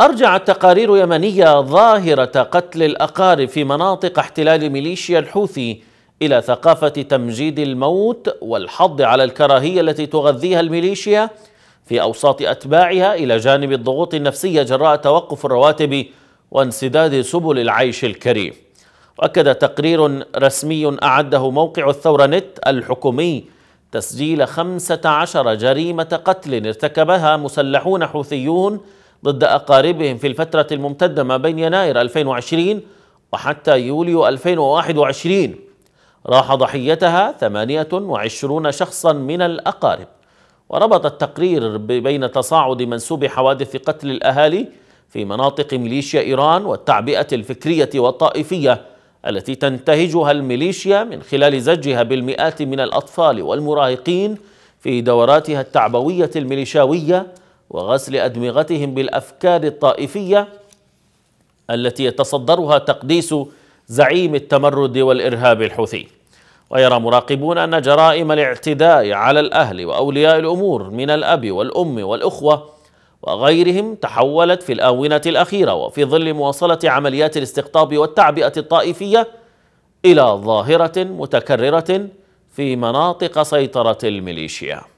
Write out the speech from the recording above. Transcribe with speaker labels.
Speaker 1: أرجعت تقارير يمنية ظاهرة قتل الأقارب في مناطق احتلال ميليشيا الحوثي إلى ثقافة تمجيد الموت والحض على الكراهية التي تغذيها الميليشيا في أوساط أتباعها إلى جانب الضغوط النفسية جراء توقف الرواتب وانسداد سبل العيش الكريم وأكد تقرير رسمي أعده موقع الثورة نت الحكومي تسجيل 15 جريمة قتل ارتكبها مسلحون حوثيون ضد أقاربهم في الفترة الممتدة ما بين يناير 2020 وحتى يوليو 2021 راح ضحيتها 28 شخصا من الأقارب وربط التقرير بين تصاعد منسوب حوادث قتل الأهالي في مناطق ميليشيا إيران والتعبئة الفكرية والطائفية التي تنتهجها الميليشيا من خلال زجها بالمئات من الأطفال والمراهقين في دوراتها التعبوية الميليشاوية وغسل أدمغتهم بالأفكار الطائفية التي يتصدرها تقديس زعيم التمرد والإرهاب الحوثي ويرى مراقبون أن جرائم الاعتداء على الأهل وأولياء الأمور من الأب والأم والأخوة وغيرهم تحولت في الآونة الأخيرة وفي ظل مواصلة عمليات الاستقطاب والتعبئة الطائفية إلى ظاهرة متكررة في مناطق سيطرة الميليشيا